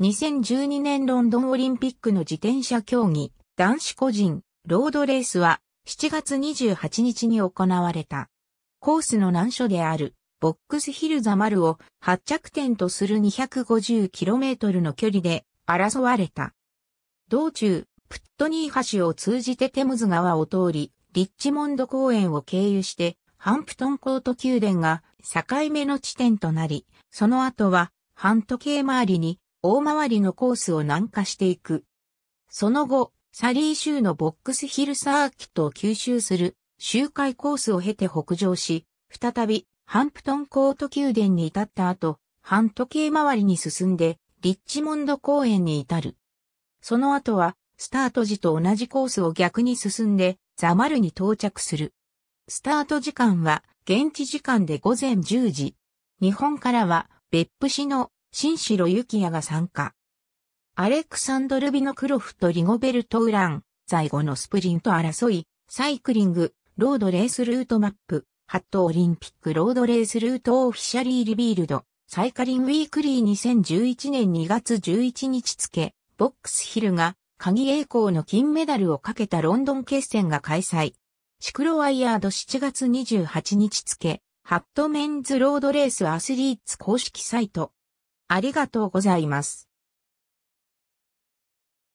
2012年ロンドンオリンピックの自転車競技、男子個人、ロードレースは7月28日に行われた。コースの難所である、ボックスヒルザマルを発着点とする 250km の距離で争われた。道中、プットニー橋を通じてテムズ川を通り、リッチモンド公園を経由して、ハンプトンコート宮殿が境目の地点となり、その後は、半時計回りに大回りのコースを南下していく。その後、サリー州のボックスヒルサーキットを吸収する周回コースを経て北上し、再びハンプトンコート宮殿に至った後、半時計回りに進んでリッチモンド公園に至る。その後はスタート時と同じコースを逆に進んでザマルに到着する。スタート時間は現地時間で午前10時。日本からは別府市の新城幸也が参加。アレクサンドル・ビノクロフとリゴベルト・ウラン、在後のスプリント争い、サイクリング、ロードレースルートマップ、ハットオリンピックロードレースルートオフィシャリーリビールド、サイカリンウィークリー2011年2月11日付、ボックスヒルが、鍵栄光の金メダルをかけたロンドン決戦が開催。シクロワイヤード7月28日付、ハットメンズロードレースアスリーツ公式サイト、ありがとうございます。